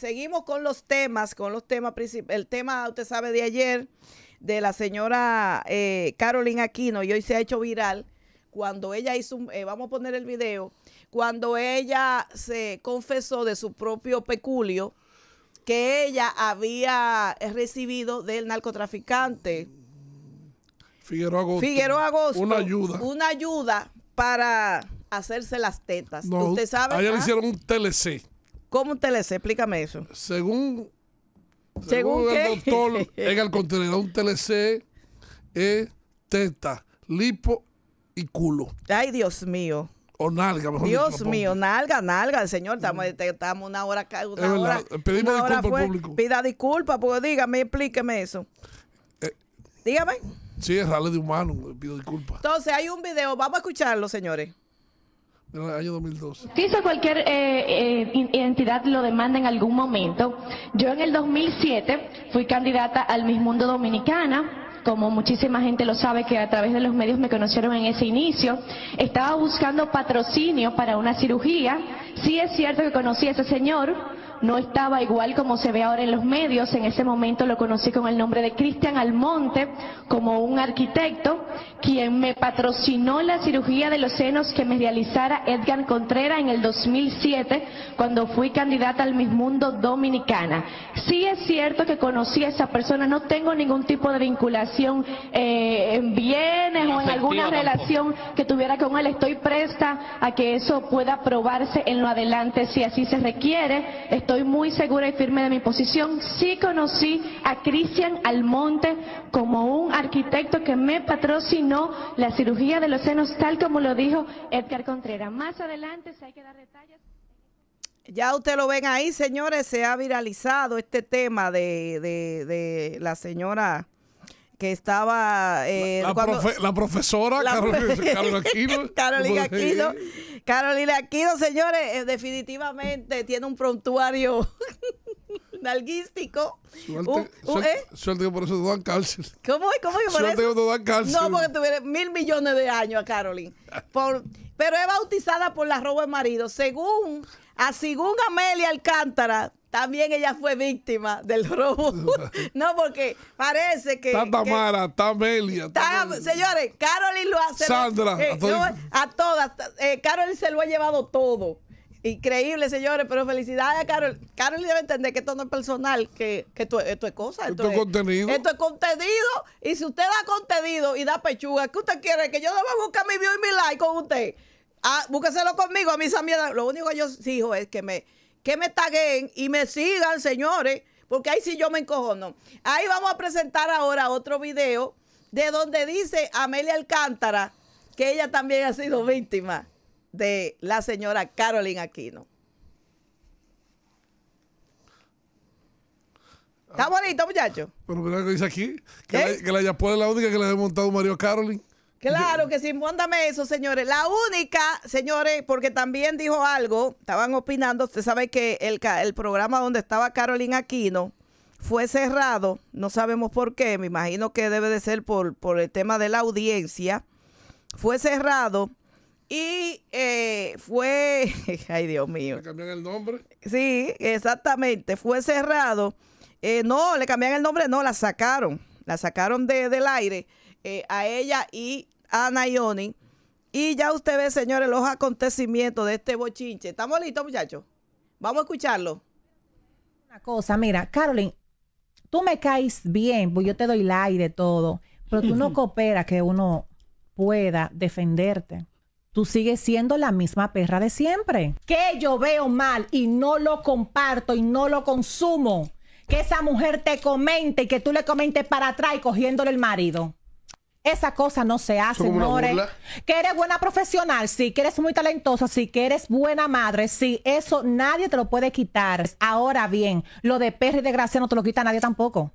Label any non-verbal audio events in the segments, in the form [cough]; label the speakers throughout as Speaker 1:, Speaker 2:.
Speaker 1: seguimos con los temas, con los temas principales. El tema, usted sabe, de ayer de la señora eh, Carolina Aquino y hoy se ha hecho viral cuando ella hizo, un, eh, vamos a poner el video, cuando ella se confesó de su propio peculio que ella había recibido del narcotraficante
Speaker 2: Figueroa Agosto, una ayuda.
Speaker 1: Una ayuda para hacerse las tetas. No, Usted sabe. Ayer le ah. hicieron
Speaker 2: un TLC. ¿Cómo un TLC? Explícame eso. Según,
Speaker 1: según, el doctor,
Speaker 2: [laughs] en el contenedor un TLC es teta, lipo y culo. Ay, Dios mío. O nalga, mejor Dios mío,
Speaker 1: nalga, nalga, señor, estamos, este, estamos una hora acá, es hora. Pedimos disculpas al público. Pida disculpas, pues, porque dígame, explíqueme eso. Eh, dígame.
Speaker 2: Sí, es rale de humano, pido disculpas.
Speaker 1: Entonces, hay un video, vamos a escucharlo, señores.
Speaker 2: Sí, año
Speaker 3: cualquier eh, eh, identidad lo demanda en algún momento. Yo en el 2007 fui candidata al Miss Mundo Dominicana. Como muchísima gente lo sabe que a través de los medios me conocieron en ese inicio, estaba buscando patrocinio para una cirugía. Sí es cierto que conocí a ese señor, no estaba igual como se ve ahora en los medios. En ese momento lo conocí con el nombre de Cristian Almonte, como un arquitecto, quien me patrocinó la cirugía de los senos que me realizara Edgar Contrera en el 2007, cuando fui candidata al Miss Mundo Dominicana. Sí es cierto que conocí a esa persona, no tengo ningún tipo de vinculación eh, en bienes o en alguna relación que tuviera con él. Estoy presta a que eso pueda probarse en lo adelante si así se requiere estoy muy segura y firme de mi posición. Sí conocí a Cristian Almonte como un arquitecto que me patrocinó la cirugía de los senos, tal como lo dijo Edgar Contreras. Más adelante, si hay que dar detalles.
Speaker 1: Ya usted lo ven ahí, señores, se ha viralizado este tema de, de, la señora que estaba... Eh, la, profesora Carlos [laughs] Carolina Aquino Carolina Aquino, señores, eh, definitivamente tiene un prontuario [laughs] nalguístico.
Speaker 2: Suerte, ¿eh? por eso te dan cárcel.
Speaker 1: ¿Cómo es? ¿Cómo es por suerte que te dan cárcel. No, porque tuviera mil millones de años a Carolina. Por, pero es bautizada por la roba de marido. Según, según Amelia Alcántara, también ella fue víctima del robo.
Speaker 4: [laughs]
Speaker 1: no, porque parece que. Está Tamara,
Speaker 2: está Amelia. Está,
Speaker 1: señores, Carolyn lo hace. Sandra. Eh, a todas. Eh, Carolyn se lo ha llevado todo. Increíble, señores, pero felicidades a Carol. Carol debe entender que esto no es personal, que, que esto, es cosa. Esto, es, contenido. Esto es contenido. Y si usted da contenido y da pechuga, ¿qué usted quiere? Que yo no a buscar mi view y mi like con usted. Ah, conmigo, a mis mierda... Lo único que yo sigo es que me, que me taguen y me sigan, señores, porque ahí sí yo me no Ahí vamos a presentar ahora otro video de donde dice Amelia Alcántara que ella también ha sido víctima de la señora Carolyn Aquino.
Speaker 2: ¿Está ah, bonito, muchachos? Pero mira lo que dice aquí, que, ¿Eh? la, que es la única que le ha montado Mario Carolyn.
Speaker 1: Claro que sí, mándame eso, señores. La única, señores, porque también dijo algo, estaban opinando, usted sabe que el, programa donde estaba Carolina Aquino fue cerrado, no sabemos por qué, me imagino que debe de ser por, el tema de la audiencia, fue cerrado y eh, fue, [laughs] ay Dios mío. ¿Le
Speaker 2: cambiaron el nombre?
Speaker 1: Sí, exactamente, fue cerrado. Eh, no, le cambiaron el nombre, no, la sacaron, la sacaron del aire eh, a ella y a Nayoni. Y ya usted ve, señores, los acontecimientos de este bochinche. ¿Estamos listos, muchachos? Vamos a escucharlo. Una cosa, mira, Carolyn, tú me caes bien, pues yo te doy like de todo, pero tú no [laughs] cooperas que uno pueda defenderte. Tú sigues siendo la misma perra de siempre. Que yo veo mal y no lo comparto y no lo consumo. Que esa mujer te comente y que tú le comentes para atrás y cogiéndole el marido. Esa cosa no se hace, señores. Que eres buena profesional, sí, que eres muy talentosa, sí, que eres buena madre, sí, eso nadie te lo puede quitar. Ahora bien, lo de perro y de gracia no te lo quita nadie tampoco.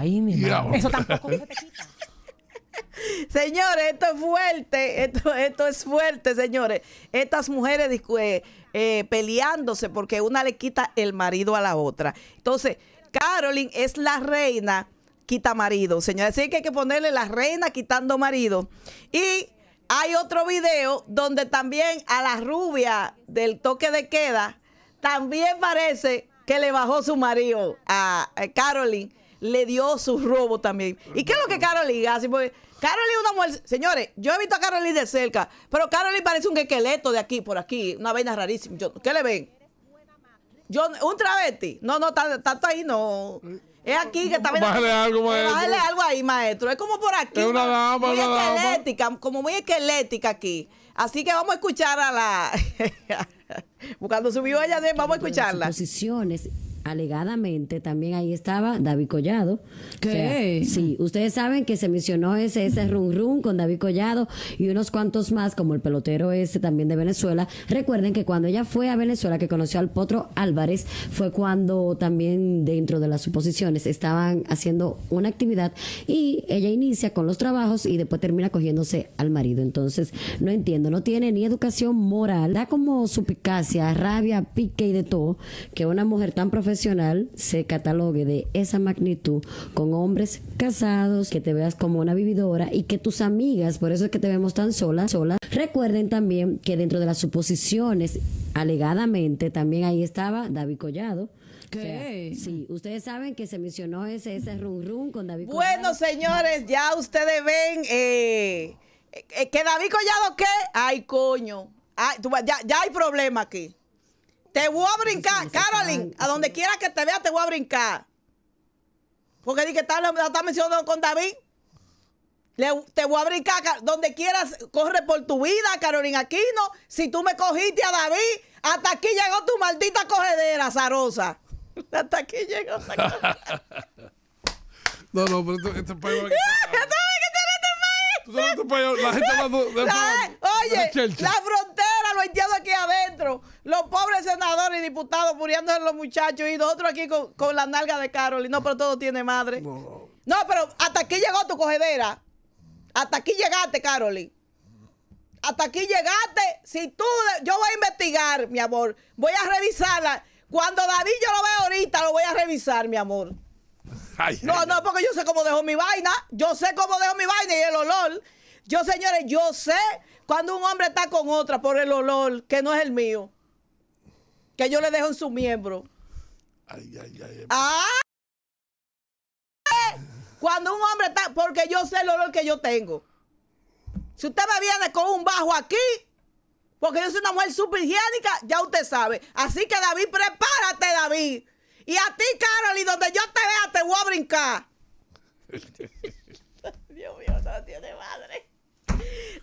Speaker 3: Ahí Ay, Eso tampoco se te quita.
Speaker 1: [laughs] Señores, esto es fuerte, esto, esto es fuerte, señores. Estas mujeres eh, eh, peleándose porque una le quita el marido a la otra. Entonces, Carolyn es la reina quita marido, señores. Así que hay que ponerle la reina quitando marido. Y hay otro video donde también a la rubia del toque de queda, también parece que le bajó su marido a, Carolyn, le dio su robo también. ¿Y qué es lo que Caroline hace? Porque Carolyn una mujer, señores, yo he visto a Caroline de cerca, pero Carolyn parece un esqueleto de aquí, por aquí, una vaina rarísima. ¿Qué le ven? Yo, un travesti. No, no, tanto ahí no. Es aquí que está algo, eh, maestro. algo ahí, maestro. Es como por aquí. Es una muy esquelética, como muy esquelética aquí. Así que vamos a escuchar a la.
Speaker 4: Cuando subió ella, vamos a escucharla. Posiciones alegadamente también ahí estaba David Collado. ¿Qué? sí, ustedes saben que se mencionó ese, ese run run con David Collado y unos cuantos más, como el pelotero ese también de Venezuela. Recuerden que cuando ella fue a Venezuela, que conoció al Potro Álvarez, fue cuando también dentro de las suposiciones estaban haciendo una actividad y ella inicia con los trabajos y después termina cogiéndose al marido. Entonces, no entiendo, no tiene ni educación moral, da como supicacia, rabia, pique y de todo, que una mujer tan profesional se catalogue de esa magnitud con hombres casados, que te veas como una vividora y que tus amigas, por eso es que te vemos tan sola, sola, recuerden también que dentro de las suposiciones, alegadamente, también ahí estaba David Collado. qué sí, ustedes saben que se mencionó ese, ese rum rum con David Collado. Bueno, señores, ya
Speaker 1: ustedes ven eh, eh, que David
Speaker 4: Collado, ¿qué? Ay, coño.
Speaker 1: ya, ya hay problema aquí. Te voy a brincar, Carolyn. A donde quiera que te vea, te voy a brincar. Porque dije que está, mencionando con David. Le, te voy a brincar donde quieras, corre por tu vida, Carolina Aquino. Si tú me cogiste a David, hasta aquí llegó tu maldita cogedera, Zarosa. Hasta aquí llegó. [laughs]
Speaker 2: no, no, pero esto es [laughs] La gente Oye, la,
Speaker 1: frontera, Lo entiendo aquí adentro. Los pobres senadores y diputados muriéndose los muchachos. Y nosotros aquí con, con la nalga de Carol. no, pero todo tiene madre. No. pero hasta aquí llegó tu cogedera. Hasta aquí llegaste, Carolyn hasta aquí llegaste. Si tú, yo voy a investigar, mi amor. Voy a revisarla. Cuando David yo lo veo ahorita, lo voy a revisar, mi amor no, no, porque yo sé cómo dejo mi vaina. Yo sé cómo dejo mi vaina y el olor. Yo, señores, yo sé cuando un hombre está con otra por el olor, que no es el mío. Que yo le dejo en su miembro.
Speaker 2: Ay, ay, ay. Em.
Speaker 1: Ah, cuando un hombre está, porque yo sé el olor que yo tengo. Si usted me viene con un bajo aquí, porque yo soy una mujer súper higiénica, ya usted sabe. Así que David, prepárate, David. Y a ti, Carolyn, donde yo te vea, te voy a brincar. [laughs] Dios mío, no tiene madre.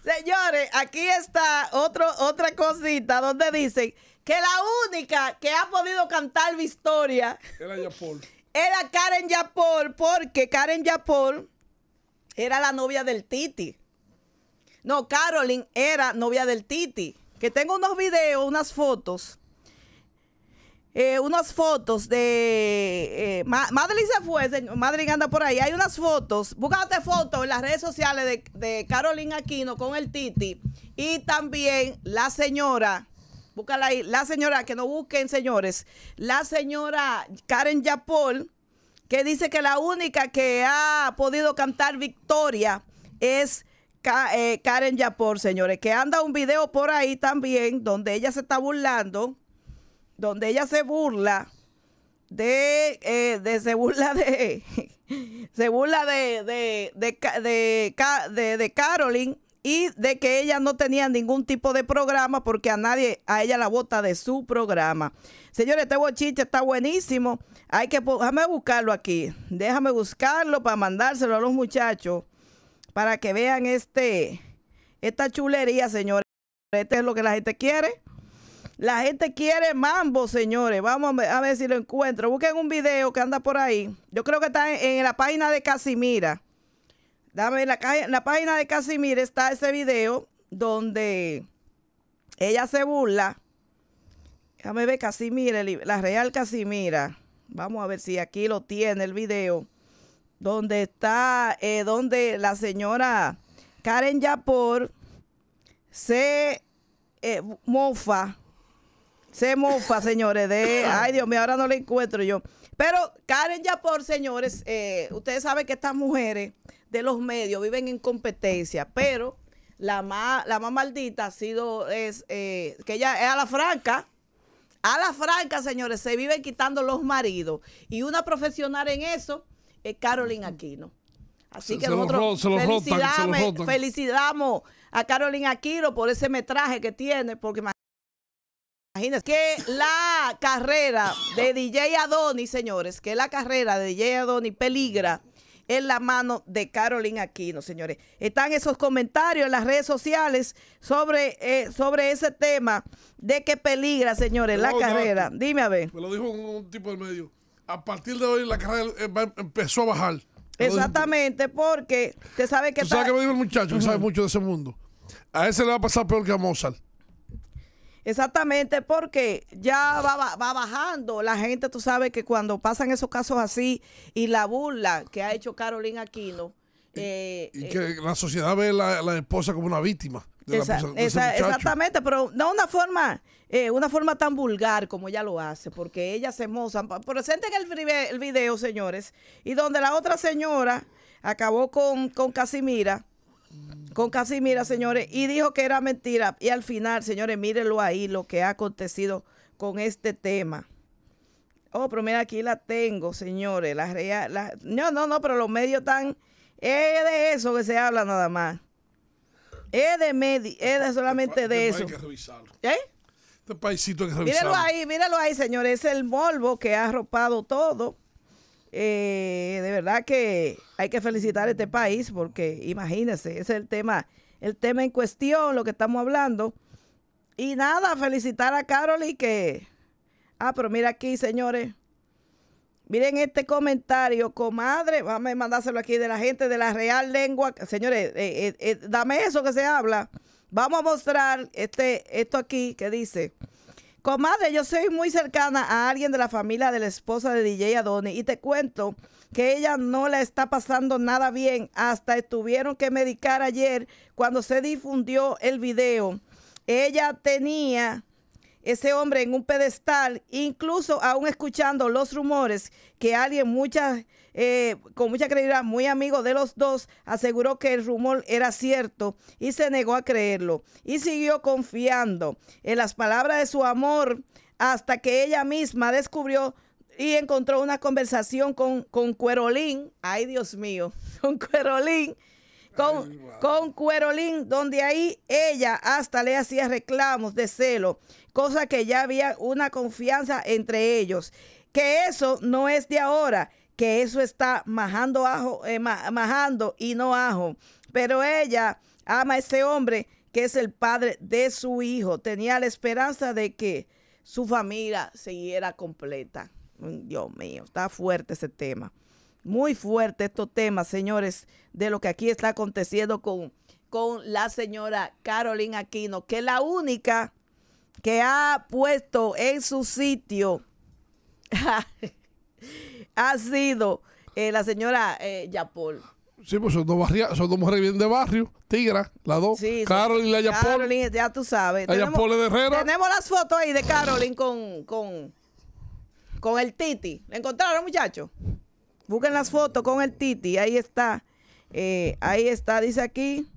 Speaker 1: Señores, aquí está otra cosita donde dicen que la única que ha podido cantar Victoria
Speaker 2: era [laughs]
Speaker 1: Era Karen Yapol, porque Karen Yapol era la novia del Titi. No, Carolyn era novia del Titi. Que tengo unos videos, unas fotos eh, unas fotos de. Eh, Madeline se fue, Madeline anda por ahí. Hay unas fotos, búscate fotos en las redes sociales de, de Carolina Aquino con el Titi y también la señora. Búscala ahí, la señora, que no busquen señores, la señora Karen Yapol, que dice que la única que ha podido cantar victoria es eh, Karen Yapol, señores, que anda un video por ahí también donde ella se está burlando donde ella se burla de, eh, de se burla de [laughs] se burla de de, de, de, de Carolyn y de que ella no tenía ningún tipo de programa porque a nadie, a ella la bota de su programa. Señores, este bochiche está buenísimo. Hay que, déjame buscarlo aquí. Déjame buscarlo para mandárselo a los muchachos para que vean este, esta chulería, señores. Este es lo que la gente quiere. La gente quiere mambo, señores. Vamos a ver si lo encuentro. Busquen un video que anda por ahí. Yo creo que está en, la página de Casimira. Dame la, en la página de Casimira está ese video donde ella se burla. Déjame ver Casimira, la real Casimira. Vamos a ver si aquí lo tiene el video. Donde está, eh, donde la señora Karen Yapor se eh, mofa se mofa, señores, de... [laughs] Ay, Dios mío, ahora no la encuentro yo. Pero Karen Yapor, señores, eh, ustedes saben que estas mujeres de los medios viven en competencia, pero la más, la maldita ha sido, es eh, que ella es a la franca. A la franca, señores, se viven quitando los maridos. Y una profesional en eso es Carolyn Aquino. Así que nosotros felicitamos a Carolyn Aquino por ese metraje que tiene, porque Imagínense que la carrera de DJ Adoni, señores, que la carrera de DJ Adoni peligra en la mano de Carolina Aquino, señores. Están esos comentarios en las redes sociales sobre, eh, sobre ese tema de que peligra, señores, la carrera. Dime
Speaker 2: a ver. Me lo dijo un, tipo del medio. A partir de hoy la carrera eh, empezó a bajar. Exactamente, porque te sabe que... ¿Tú sabes me dijo el muchacho? Que sabe mucho de ese mundo. A ese le va a pasar peor que a Mozart.
Speaker 1: Exactamente, porque ya va, bajando. La gente, tú sabes que cuando pasan esos casos así y la burla que ha hecho Carolina Aquino. Y, eh, eh, que
Speaker 2: la sociedad ve a la, esposa como una víctima. De la,
Speaker 1: exactamente, pero no una forma eh, una forma tan vulgar como ella lo hace, porque ella se moza. Presenten el, el video, señores, y donde la otra señora acabó con Casimira con casi mira señores, y dijo que era mentira. Y al final, señores, mírenlo ahí, lo que ha acontecido con este tema. Oh, pero mira, aquí la tengo, señores. La, no, no, no, pero los medios están... Es de eso que se habla nada más. Es de medio, es de solamente este de, eso.
Speaker 2: Hay que ¿Eh? Este paisito que revisarlo. Mírenlo
Speaker 1: ahí, mírenlo ahí, señores. Es el morbo que ha arropado todo. Eh, de verdad que hay que felicitar a este país porque imagínense, ese es el tema, el tema en cuestión, lo que estamos hablando. Y nada, felicitar a Carol y que... Ah, pero mira aquí, señores. Miren este comentario, comadre. Vamos a mandárselo aquí de la gente de la Real Lengua. Señores, eh, eh, dame eso que se habla. Vamos a mostrar este, esto aquí que dice. Comadre, yo soy muy cercana a alguien de la familia de la esposa de DJ Adonis y te cuento que ella no la está pasando nada bien. Hasta tuvieron que medicar ayer cuando se difundió el video. Ella tenía ese hombre en un pedestal, incluso aún escuchando los rumores que alguien mucha, eh, con mucha credibilidad, muy amigo de los dos, aseguró que el rumor era cierto y se negó a creerlo. Y siguió confiando en las palabras de su amor hasta que ella misma descubrió y encontró una conversación con, con Cuerolín, ay Dios mío, [laughs] con Cuerolín, con, con Cuerolín, donde ahí ella hasta le hacía reclamos de celo cosa que ya había una confianza entre ellos. Que eso no es de ahora, que eso está majando ajo, eh, y no ajo. Pero ella ama a ese hombre que es el padre de su hijo. Tenía la esperanza de que su familia siguiera completa. Mm, Dios mío, está fuerte ese tema. Muy fuerte estos temas, señores, de lo que aquí está aconteciendo con, con la señora Carolina Aquino, que es la única que ha puesto en su sitio [laughs] ha sido eh, la señora eh, Yapol.
Speaker 2: Sí, pues son dos, barria, son dos mujeres bien de barrio, Tigra, las dos. Caroline Carolyn y la Yapol.
Speaker 1: Carolyn, ya tú sabes. La tenemos, Yapol Herrera. Tenemos las fotos ahí de Carolyn con, con, con el Titi. le encontraron, muchachos? Busquen las fotos con el Titi. Ahí está. Eh, ahí está, dice aquí.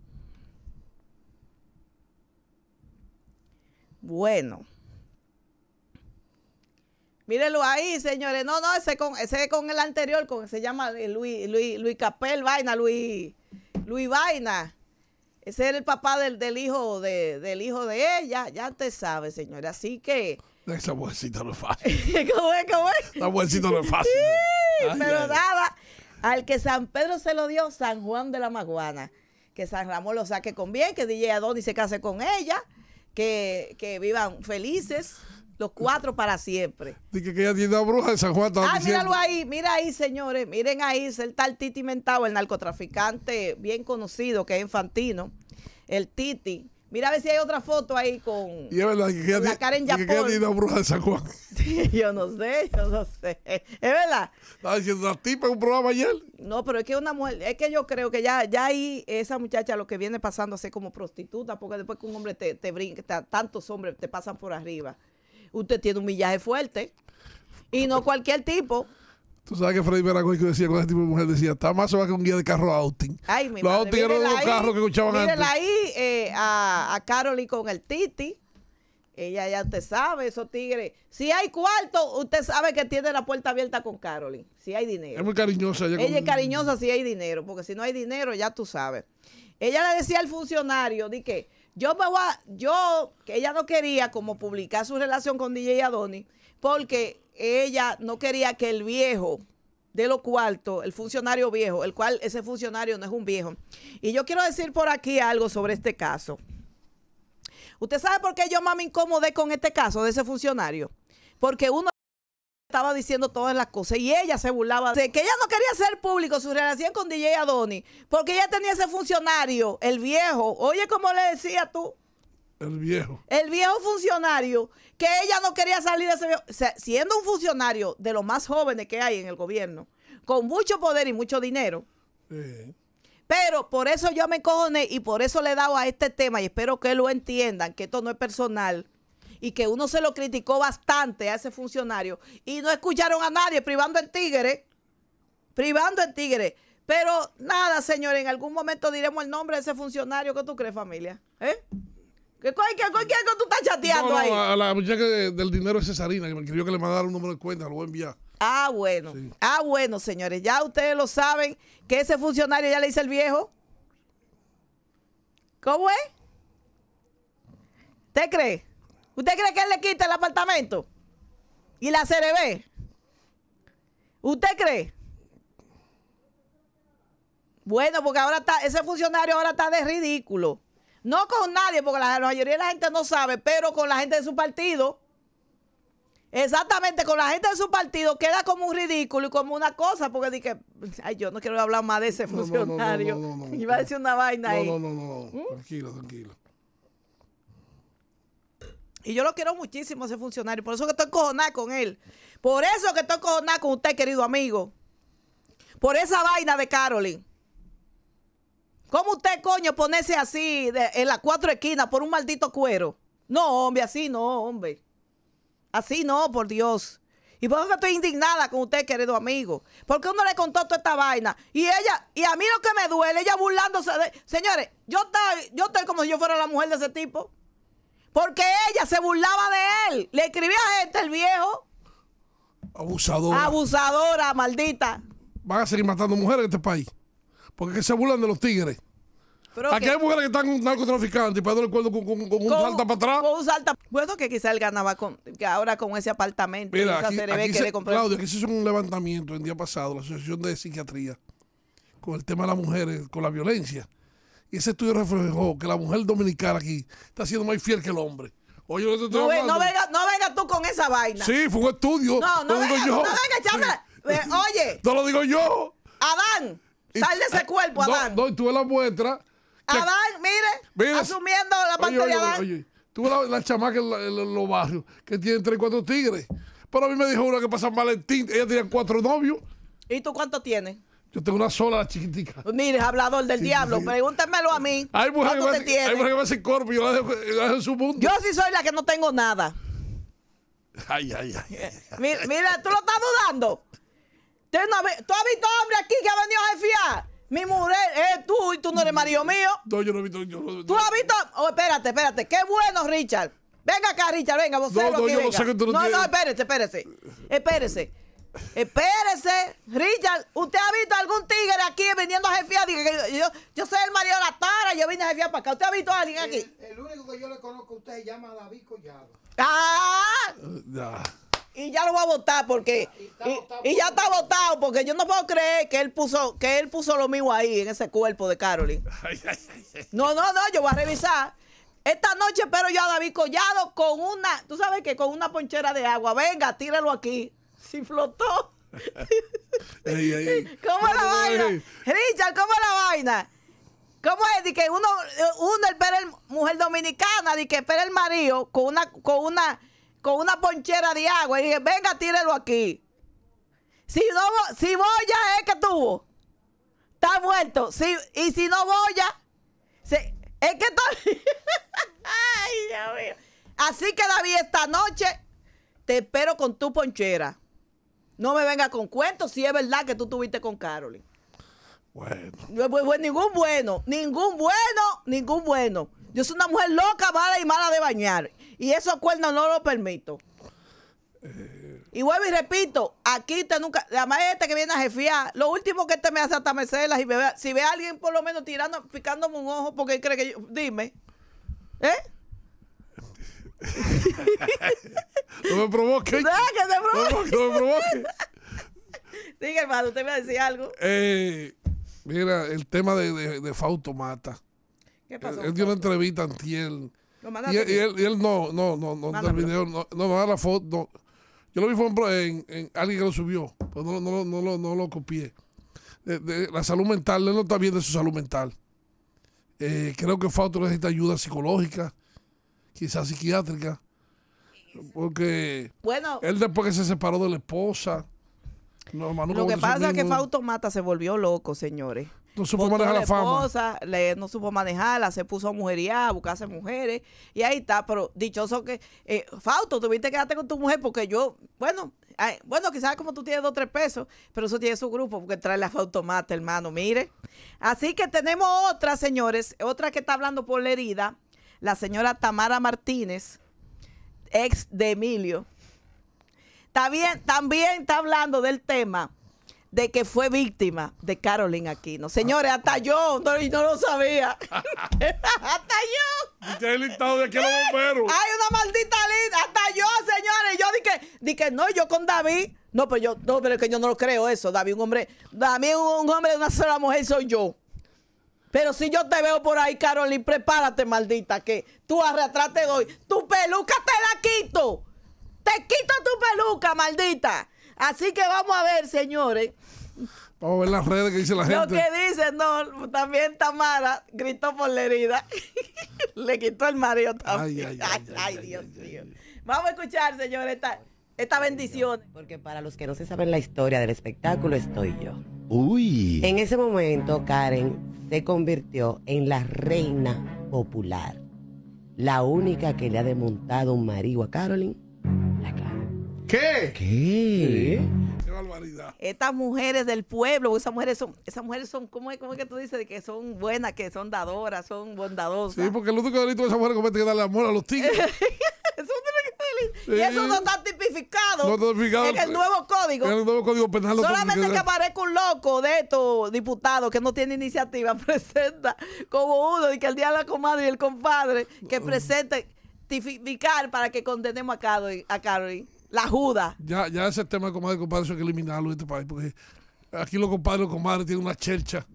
Speaker 1: Bueno. Mírenlo ahí, señores. No, no, ese con, ese con el anterior, se llama eh, Luis, Luis, Capel Vaina, Luis, Luis Vaina. Ese era el papá del, del hijo de, del hijo de ella, ya te sabes, señores. Así que.
Speaker 2: Esa [laughs] bolsita no es fácil.
Speaker 1: ¿Cómo es, cómo es? Esa bolsita no es fácil. Sí, pero Al que San Pedro se lo dio, San Juan de la Maguana. Que San Ramón lo saque con bien, que DJ Adonis se case con ella que, que vivan felices los cuatro para siempre.
Speaker 2: que San Juan. Ah, míralo
Speaker 1: ahí, mira ahí, señores. Miren ahí, el tal Titi Mentado, el narcotraficante bien conocido que es infantino. El Titi Mira a ver si hay otra foto ahí con, y es verdad,
Speaker 2: que la cara en Japón. bruja de San Juan.
Speaker 1: [laughs] yo no sé, yo no sé. Es verdad.
Speaker 2: Estaba diciendo ¿la tipa en un
Speaker 1: programa ayer. No, pero es que una mujer, es que yo creo que ya, ya ahí esa muchacha lo que viene pasando es como prostituta, porque después que un hombre te, te brinca, tantos hombres te pasan por arriba. Usted tiene un millaje fuerte. Y no cualquier tipo.
Speaker 2: Tú sabes que Freddy Veracruz decía con ese tipo de mujer, decía, está más va que un guía de carro outing.
Speaker 1: Ay, los outing eran los carros que escuchaban antes. ahí eh, a, a Carolyn con el Titi. Ella ya te sabe, esos tigres. Si hay cuarto, usted sabe que tiene la puerta abierta con Carolyn, si hay dinero.
Speaker 2: Es muy cariñosa. Ella, ella es
Speaker 1: cariñosa si hay dinero, porque si no hay dinero, ya tú sabes. Ella le decía al funcionario, di que, yo me voy a, yo, que ella no quería como publicar su relación con DJ Adoni, porque ella no quería que el viejo de lo cuarto, el funcionario viejo, el cual ese funcionario no es un viejo. Y yo quiero decir por aquí algo sobre este caso. ¿Usted sabe por qué yo más me incomodé con este caso de ese funcionario? Porque uno estaba diciendo todas las cosas y ella se burlaba de que ella no quería ser público su relación con DJ Adoni porque ella tenía ese funcionario, el viejo. Oye, como le decía tú?
Speaker 2: El viejo.
Speaker 1: El viejo funcionario que ella no quería salir de ese siendo un funcionario de los más jóvenes que hay en el gobierno, con mucho poder y mucho dinero. Pero por eso yo me cojoné y por eso le he dado a este tema y espero que lo entiendan, que esto no es personal y que uno se lo criticó bastante a ese funcionario y no escucharon a nadie privando el tigre, privando el tigre. Pero nada, señores, en algún momento diremos el nombre de ese funcionario. ¿Qué tú crees, familia? ¿Eh? ¿Qué, cuál, qué, que tú estás chateando ahí? A
Speaker 2: la muchacha del dinero de Cesarina, que me escribió que le mandara un número de cuenta, lo voy a enviar.
Speaker 1: Ah, bueno. Ah, bueno, señores. Ya ustedes lo saben que ese funcionario ya le dice el viejo. ¿Cómo es? ¿Te crees? ¿Usted cree que él le quita el apartamento? ¿Y la CRB? ¿Usted cree? Bueno, porque ahora está, ese funcionario ahora está de ridículo. No con nadie, porque la, mayoría de la gente no sabe, pero con la gente de su partido. Exactamente, con la gente de su partido queda como un ridículo y como una cosa, porque dije, ay, yo no quiero hablar más de ese funcionario. y va a decir una vaina ahí. No, no, no, no, ¿Mm?
Speaker 2: tranquilo, tranquilo. Y yo
Speaker 1: lo quiero muchísimo ese funcionario. Por eso que estoy cojonada con él. Por eso que estoy cojonada con usted, querido amigo. Por esa vaina de Carolyn. ¿Cómo usted, coño, ponerse así en las cuatro esquinas por un maldito cuero? No, hombre, así no, hombre. Así no, por Dios. Y por eso que estoy indignada con usted, querido amigo. Porque uno le contó toda esta vaina. Y ella, y a mí lo que me duele, ella burlándose de. Señores, yo yo estoy como si yo fuera la mujer de ese tipo. Porque ella se
Speaker 2: burlaba de él. Le escribía a gente, el viejo. Abusadora. Abusadora, maldita. Van a seguir matando mujeres en este país. Porque se burlan de los tigres. Aquí hay mujeres que están narcotraficantes y pagando el cuerpo con, un salta para atrás. Con un salta.
Speaker 1: Bueno, que quizá él ganaba con, que ahora con ese apartamento. Mira, aquí, que le Claudio, que se hizo un
Speaker 2: levantamiento el día pasado, la Asociación de Psiquiatría, con el tema de las mujeres, con la violencia. Y ese estudio reflejó que la mujer dominicana aquí está siendo más fiel que el hombre. Oye, no, no, no, vengas
Speaker 1: no tú con esa vaina. Sí, fue un
Speaker 2: estudio. No, no, vengas, no venga, Oye. No lo digo yo.
Speaker 1: Adán, sal de ese ah, cuerpo, Adán.
Speaker 2: No, tú ves la muestra. Adán,
Speaker 1: mire, asumiendo la parte de Adán.
Speaker 2: Oye, tú ves la, la chamaca en, los barrios que tiene tres, cuatro tigres. Pero a mí me dijo una que pasa Valentín, ella tenía cuatro novios. ¿Y tú cuántos tienes? Yo tengo una sola chiquitica. Pues mire, hablador del diablo,
Speaker 1: pregúntemelo a mí. Hay mujeres que, me hay mujer que me hacen
Speaker 2: yo en su mundo. Yo
Speaker 1: sí soy la que no tengo nada.
Speaker 2: Ay, ay, ay.
Speaker 1: mira, tú lo estás dudando. ¿Tú, ¿Tú has visto hombre aquí que ha venido a jefiar? Mi mujer es tú y tú no eres marido mío.
Speaker 2: No, yo no he visto. Yo no, tú has
Speaker 1: visto. Oh, espérate, espérate. Qué bueno, Richard. Venga acá, Richard, venga, vos no, no, yo venga. sé que tú no, no, no, espérese, espérese. Espérese. Espérese, Richard, ¿usted ha visto algún tigre aquí viniendo a jefiar? Yo, soy el marido de la Tara, yo vine a jefiar para acá. ¿Usted ha visto a alguien aquí?
Speaker 4: El, único que yo le conozco a usted se llama David Collado.
Speaker 1: ¡Ah! Y ya lo voy a votar porque. Y, ya está votado porque yo no puedo creer que él puso que él puso lo mismo ahí en ese cuerpo de Carolyn. [laughs] No, no, no, yo voy a revisar. Esta noche espero yo a David Collado con una, tú sabes que con una ponchera de agua. Venga, tíralo aquí si flotó. [laughs] ¿Cómo la vaina? Richard, ¿cómo la vaina? ¿Cómo es? De que uno, uno espera mujer dominicana, de que espera el marido con una, con una, con una ponchera de agua y dije, venga, tírelo aquí. Si no, si es que tuvo, está muerto. Si, y si no voy ya es que está. [laughs] Así que David, esta noche te espero con tu ponchera. No me venga con cuentos si es verdad que tú estuviste con Carolyn. Bueno. Pues, pues, ningún bueno, ningún bueno, ningún bueno. Yo soy una mujer loca, mala y mala de bañar. Y esos cuernos no lo permito. Eh. Y vuelvo y repito, aquí te nunca, la este que viene a jefiar, lo último que este me hace hasta mecerlas y me si ve a alguien por lo menos tirando, picándome un ojo porque él cree que yo, dime, ¿eh?
Speaker 2: [laughs] no me provoques. No, que te No, me provoque
Speaker 1: Diga, hermano, usted me va a decir algo.
Speaker 2: Eh, mira, el tema de, de, de Fausto Mata. ¿Qué pasó? Él, dio una entrevista antiel. y, él, y, él, y él no, no, no, no, video, no, no, la foto. Yo lo vi, en, en alguien que lo subió, pero no, no, no, no, no lo copié. De, de, la salud mental, él no está bien de su salud mental. Eh, creo que Fausto necesita ayuda psicológica, quizás psiquiátrica. Porque bueno, él después que se separó de la esposa. lo que pasa es que Fausto Mata se volvió loco, señores. No supo manejar la, la esposa,
Speaker 1: no supo manejarla, se puso a mujería, a buscarse mujeres. Y ahí está, pero dichoso que. Eh, Fausto, tuviste que quedarte con tu mujer porque yo. Bueno, bueno, quizás como tú tienes dos o tres pesos, pero eso tiene su grupo porque trae la Fausto Mata, hermano, mire. Así que tenemos otra, señores, otra que está hablando por la herida la señora Tamara Martínez, ex de Emilio, también, también está hablando del tema de que fue víctima de Carolyn Aquino. Señores, hasta yo no, no lo sabía. [laughs] hasta yo. Ya listado de aquí los bomberos. Hay una maldita lista. Hasta yo, señores. Yo dije, dije, no, yo con David. No, pero yo, no, es que yo no lo creo eso. David, un hombre, David, un, un hombre de una sola mujer soy yo. Pero si yo te veo por ahí, Carolyn, prepárate, maldita, que tú atrás te hoy. Tu peluca te la quito. Te quito tu peluca, maldita. Así que vamos a ver, señores.
Speaker 2: Vamos a ver las redes que dice la gente. Lo que
Speaker 1: dice, no, también Tamara gritó por la herida. [laughs] Le quitó el mareo también. Ay, ay, ay, ay Dios mío. Vamos a escuchar, señores, esta, esta bendición. Porque para los que no se saben la historia del espectáculo, estoy yo. En ese momento, Karen se convirtió en la reina popular. La única que le ha desmontado un marido a Carolyn, la ¿Qué? ¿Qué? Qué barbaridad. Estas mujeres del pueblo, esas mujeres son, esas mujeres son, ¿cómo es, cómo que tú dices? que son buenas, que son dadoras, son bondadosas. Sí,
Speaker 2: porque el único delito de esa mujer comete que darle amor a los tigres. [laughs] eso
Speaker 1: no Y eso no está en el nuevo código. penal. Solamente que aparezca un loco de estos diputados que no tiene iniciativa, [laughs] presenta como uno, y que el día de la comadre y el compadre que mm. presente tipificar para que condenemos a Carol. A
Speaker 2: La juda. Ya, ya ese tema, de comadre, y compadre, eso hay que eliminarlo este país, porque aquí los compadres y comadres tienen una chercha.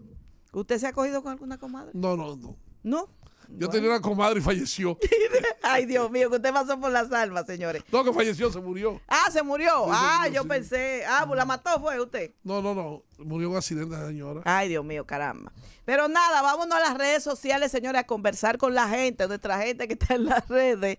Speaker 2: ¿Usted se ha cogido con alguna comadre? No, no, no. ¿No? Yo tenía una comadre y falleció. [laughs] Ay, Dios mío, que usted pasó por las
Speaker 1: almas, señores. No, que falleció, se murió. Ah, se murió. ah, yo pensé. Ah, pues la mató, fue usted. No, no, no. Murió un accidente, señora. ¿eh? Ay, Dios mío, caramba. Pero nada, vámonos a las redes sociales, señores, a conversar con la gente, nuestra gente que está en las redes.